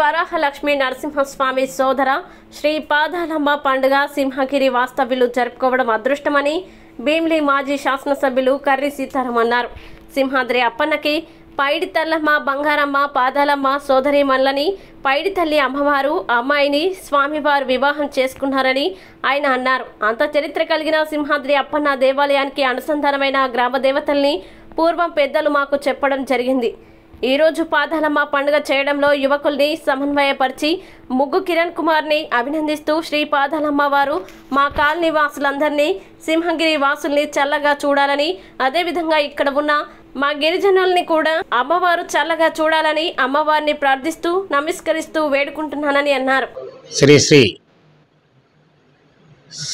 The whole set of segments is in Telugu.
వరాహలక్ష్మి నరసింహస్వామి సోదర శ్రీ పాదాలమ్మ పండుగ సింహగిరి వాస్తవ్యులు జరుపుకోవడం అదృష్టమని భీమిలి మాజీ శాసనసభ్యులు కర్రి సీతారాం అన్నారు సింహాద్రి అప్పన్నకి పైడి తల్లమ్మ బంగారమ్మ పాదాలమ్మ మల్లని పైడి తల్లి అమ్మవారు అమ్మాయిని స్వామివారు వివాహం చేసుకున్నారని ఆయన అన్నారు అంత చరిత్ర కలిగిన సింహాద్రి అప్పన్న దేవాలయానికి అనుసంధానమైన గ్రామ దేవతల్ని పూర్వం పెద్దలు మాకు చెప్పడం జరిగింది ఈరోజు పాదాలమ్మ పండుగ చేయడంలో యువకుల్ని సమన్వయపరిచి ముగ్గు కిరణ్ కుమార్ని అభినందిస్తూ శ్రీ పాదాలమ్మ వారు మా కాలనీ వాసులందరినీ సింహగిరి వాసుల్ని చల్లగా చూడాలని అదేవిధంగా ఇక్కడ ఉన్న మా గిరిజనుల్ని కూడా అమ్మవారు చల్లగా చూడాలని అమ్మవారిని ప్రార్థిస్తూ నమస్కరిస్తూ వేడుకుంటున్నానని అన్నారు శ్రీ శ్రీ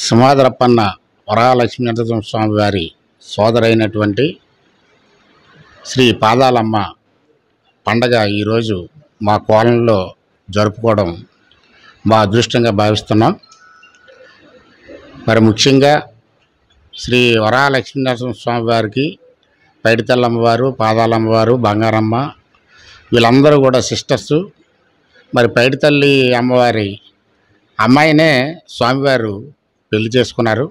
సమాదరపన్న వరాలక్ష్మీ నరసింహస్వామి వారి సోదరైనటువంటి శ్రీ పాదాలమ్మ పండగ ఈరోజు మా కోలంలో జరుపుకోవడం మా అదృష్టంగా భావిస్తున్నాం మరి ముఖ్యంగా శ్రీ వరాలక్ష్మీనరసింహ స్వామి వారికి పైడితల్లమ్మవారు పాదాలమ్మవారు బంగారమ్మ వీళ్ళందరూ కూడా సిస్టర్స్ మరి పైడితల్లి అమ్మవారి అమ్మాయినే స్వామివారు పెళ్లి చేసుకున్నారు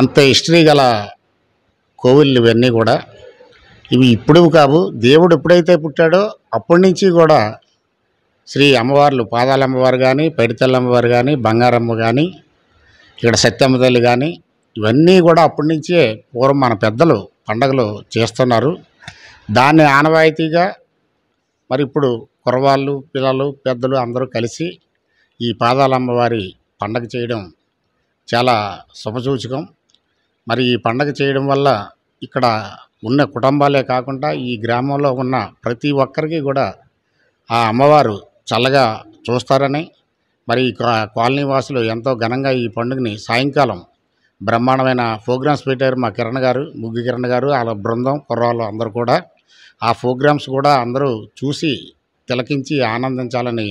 అంత హిస్టరీ గల కోవిళ్ళు ఇవన్నీ కూడా ఇవి ఇప్పుడు కావు దేవుడు ఎప్పుడైతే పుట్టాడో అప్పటి నుంచి కూడా శ్రీ అమ్మవార్లు పాదాలమ్మవారు కానీ పైడితల్లమ్మవారు కానీ బంగారమ్మ కానీ ఇక్కడ సత్యమ్మ తల్లి కానీ ఇవన్నీ కూడా అప్పటి నుంచే పూర్వం మన పెద్దలు పండగలు చేస్తున్నారు దాన్ని ఆనవాయితీగా మరి ఇప్పుడు కుర్రవాళ్ళు పిల్లలు పెద్దలు అందరూ కలిసి ఈ పాదాలమ్మవారి పండగ చేయడం చాలా శుభసూచకం మరి ఈ పండగ చేయడం వల్ల ఇక్కడ ఉన్న కుటుంబాలే కాకుండా ఈ గ్రామంలో ఉన్న ప్రతి ఒక్కరికి కూడా ఆ అమ్మవారు చల్లగా చూస్తారని మరి కాలనీ వాసులు ఎంతో ఘనంగా ఈ పండుగని సాయంకాలం బ్రహ్మాండమైన ప్రోగ్రామ్స్ పెట్టారు మా కిరణ్ గారు ముగ్గు కిరణ్ గారు వాళ్ళ బృందం కుర్రాళ్ళు అందరూ కూడా ఆ ప్రోగ్రామ్స్ కూడా అందరూ చూసి తిలకించి ఆనందించాలని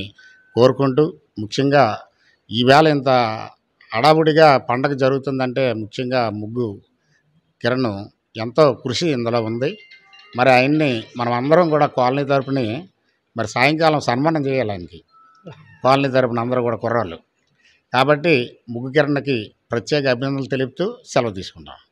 కోరుకుంటూ ముఖ్యంగా ఈవేళ ఇంత హడావుడిగా పండగ జరుగుతుందంటే ముఖ్యంగా ముగ్గు కిరణ్ ఎంతో కృషి ఇందులో ఉంది మరి ఆయన్ని మనం అందరం కూడా కాలనీ తరపుని మరి సాయంకాలం సన్మానం చేయాలి ఆయనకి కాలనీ తరపున అందరూ కూడా కుర్రాళ్ళు కాబట్టి ముగ్గు కిరణ్కి ప్రత్యేక అభినందనలు తెలుపుతూ సెలవు తీసుకుంటాం